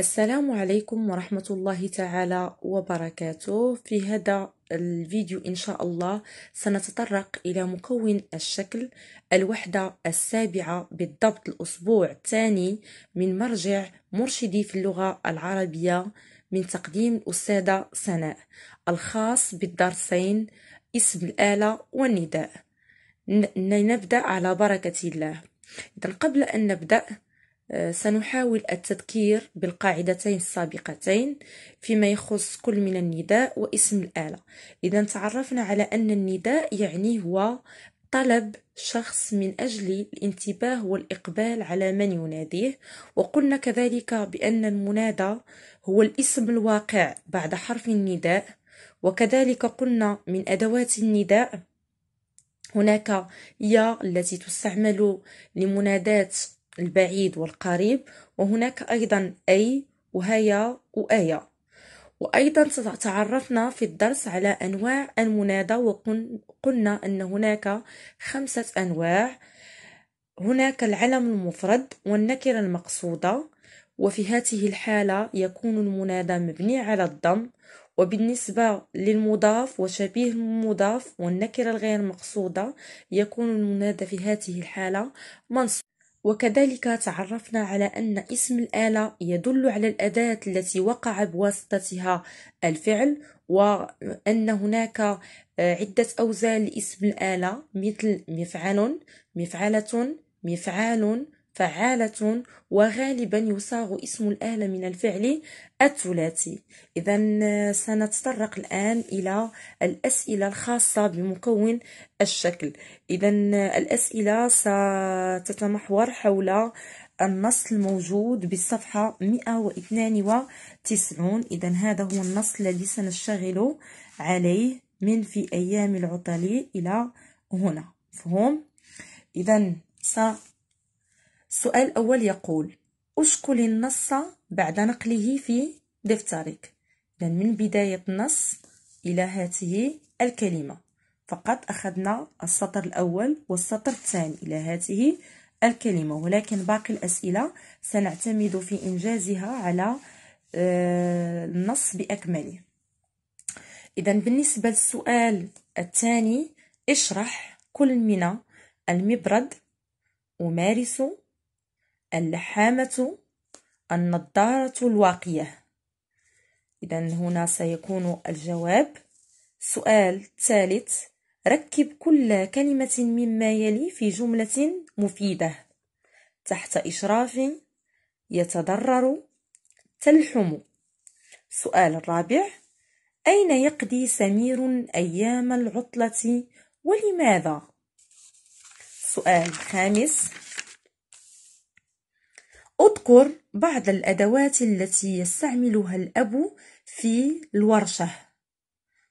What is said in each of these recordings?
السلام عليكم ورحمة الله تعالى وبركاته في هذا الفيديو إن شاء الله سنتطرق إلى مكون الشكل الوحدة السابعة بالضبط الأسبوع الثاني من مرجع مرشدي في اللغة العربية من تقديم الأستاذة سناء الخاص بالدرسين اسم الآلة والنداء نبدأ على بركة الله إذا قبل أن نبدأ آه، سنحاول التذكير بالقاعدتين السابقتين فيما يخص كل من النداء واسم الآلة إذا تعرفنا على أن النداء يعني هو طلب شخص من أجل الانتباه والإقبال على من يناديه وقلنا كذلك بأن المنادى هو الاسم الواقع بعد حرف النداء وكذلك قلنا من أدوات النداء هناك يا التي تستعمل لمناداة البعيد والقريب وهناك أيضا أي وهيا وآية وأيضا تعرفنا في الدرس على أنواع المنادى وقلنا أن هناك خمسة أنواع هناك العلم المفرد والنكرة المقصودة وفي هذه الحالة يكون المنادى مبني على الضم وبالنسبة للمضاف وشبيه المضاف والنكرة الغير مقصودة يكون المنادى في هذه الحالة منصوب وكذلك تعرفنا على أن اسم الآلة يدل على الأداة التي وقع بواسطتها الفعل وأن هناك آه، عدة أوزان لاسم الآلة مثل مفعل مفعلة مفعال فعالة وغالبا يصاغ اسم الآلة من الفعل الثلاثي إذا آه، سنتطرق الآن إلى الأسئلة الخاصة بمكون الشكل إذا آه، الأسئلة ستتمحور حول النص الموجود بالصفحة 192 إذا هذا هو النص الذي سنشتغل عليه من في أيام العطل إلى هنا فهم إذا س السؤال الأول يقول أشكل النص بعد نقله في دفترك اذا من بداية النص إلى هاته الكلمة فقط أخذنا السطر الأول والسطر الثاني إلى هاته الكلمة ولكن باقي الأسئلة سنعتمد في إنجازها على آه، النص بأكمله إذا بالنسبة للسؤال الثاني اشرح كل من المبرد ومارس اللحامة النظارة الواقية إذا هنا سيكون الجواب سؤال ثالث ركب كل كلمة مما يلي في جملة مفيدة تحت إشراف يتضرر تلحم سؤال الرابع أين يقضي سمير أيام العطلة ولماذا؟ سؤال خامس اذكر بعض الأدوات التي يستعملها الأب في الورشة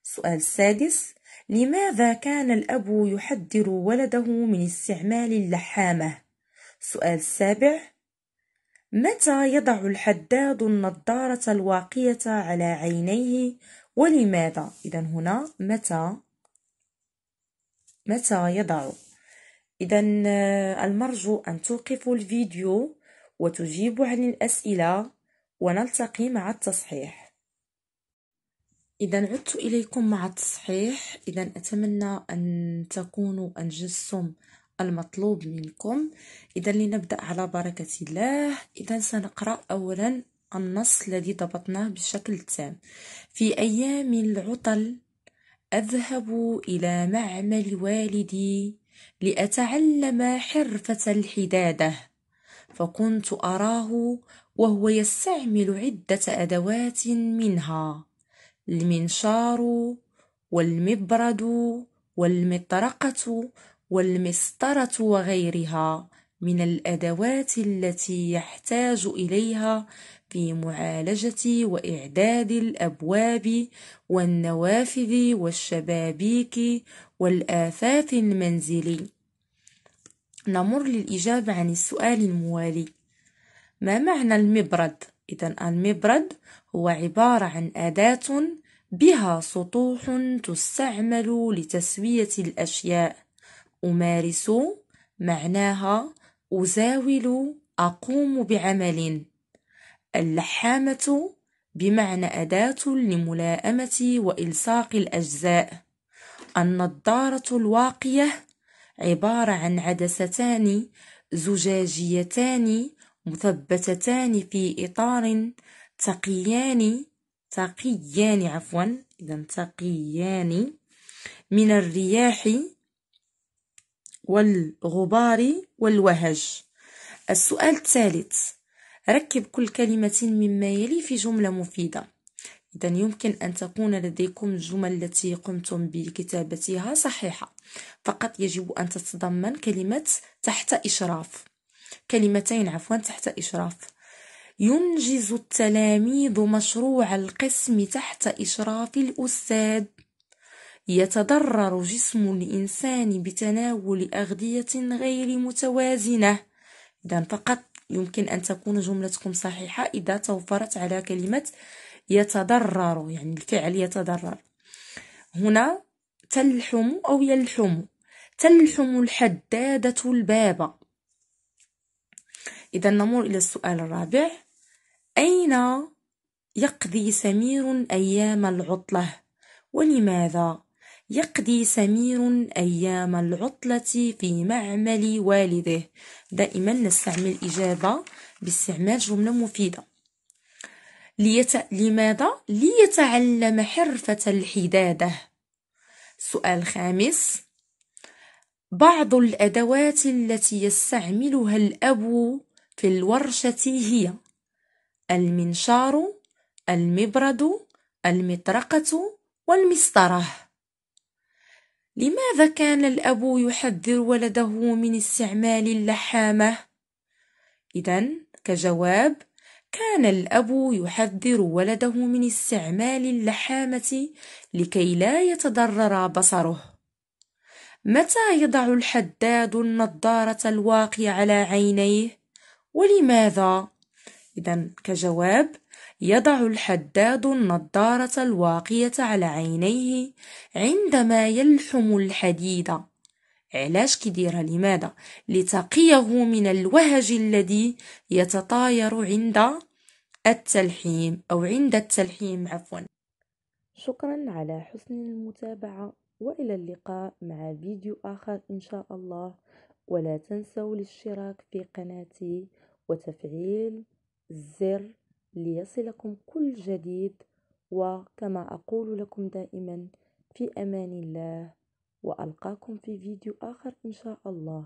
سؤال السادس لماذا كان الأب يحذر ولده من استعمال اللحامة؟ سؤال السابع متى يضع الحداد النظارة الواقية على عينيه ولماذا؟ إذا هنا متى متى يضع؟ إذا آه، المرجو أن توقفوا الفيديو وتجيب عن الأسئلة ونلتقي مع التصحيح إذا عدت إليكم مع التصحيح إذا أتمنى أن تكونوا أنجزتم المطلوب منكم إذا لنبدأ على بركة الله إذا سنقرأ أولا النص الذي ضبطناه بشكل تام في أيام العطل أذهب إلى معمل والدي لأتعلم حرفة الحدادة فكنت أراه وهو يستعمل عدة أدوات منها المنشار والمبرد والمطرقة والمسطرة وغيرها من الأدوات التي يحتاج إليها في معالجة وإعداد الأبواب والنوافذ والشبابيك والافات المنزلي نمر للإجابة عن السؤال الموالي ما معنى المبرد؟ إذا المبرد هو عبارة عن أداة بها سطوح تستعمل لتسوية الأشياء أمارس معناها أزاول أقوم بعمل اللحامة بمعنى أداة لملائمة وإلصاق الأجزاء النظارة الواقية عبارة عن عدستان زجاجيتان مثبتتان في إطار تقيان تقيان عفوا إذا تقيان من الرياح والغبار والوهج السؤال الثالث ركب كل كلمة مما يلي في جملة مفيدة إذا يمكن أن تكون لديكم الجمل التي قمتم بكتابتها صحيحة فقط يجب أن تتضمن كلمة تحت إشراف كلمتين عفوا تحت إشراف ينجز التلاميذ مشروع القسم تحت إشراف الأستاذ يتضرر جسم الإنسان بتناول أغذية غير متوازنة إذا فقط يمكن أن تكون جملتكم صحيحة إذا توفرت على كلمة يتضرر يعني الفعل يتضرر هنا تلحم أو يلحم تلحم الحدادة الباب إذا نمر إلى السؤال الرابع أين يقضي سمير أيام العطلة ولماذا يقضي سمير أيام العطلة في معمل والده دائما نستعمل إجابة باستعمال جملة مفيدة ليت... لماذا ليتعلم حرفة الحدادة سؤال خامس بعض الأدوات التي يستعملها الأب في الورشة هي المنشار المبرد المطرقة والمسطرة لماذا كان الأب يحذر ولده من استعمال اللحامة؟ إذن كجواب كان الأب يحذر ولده من استعمال اللحامة لكي لا يتضرر بصره متى يضع الحداد النظارة الواقي على عينيه؟ ولماذا؟ إذا كجواب يضع الحداد النظارة الواقية على عينيه عندما يلحم الحديد علاش كيديرها لماذا لتقيه من الوهج الذي يتطاير عند التلحيم أو عند التلحيم عفوا شكرا على حسن المتابعة وإلى اللقاء مع فيديو آخر إن شاء الله ولا تنسوا الاشتراك في قناتي وتفعيل الزر ليصلكم كل جديد وكما أقول لكم دائما في أمان الله وألقاكم في فيديو آخر إن شاء الله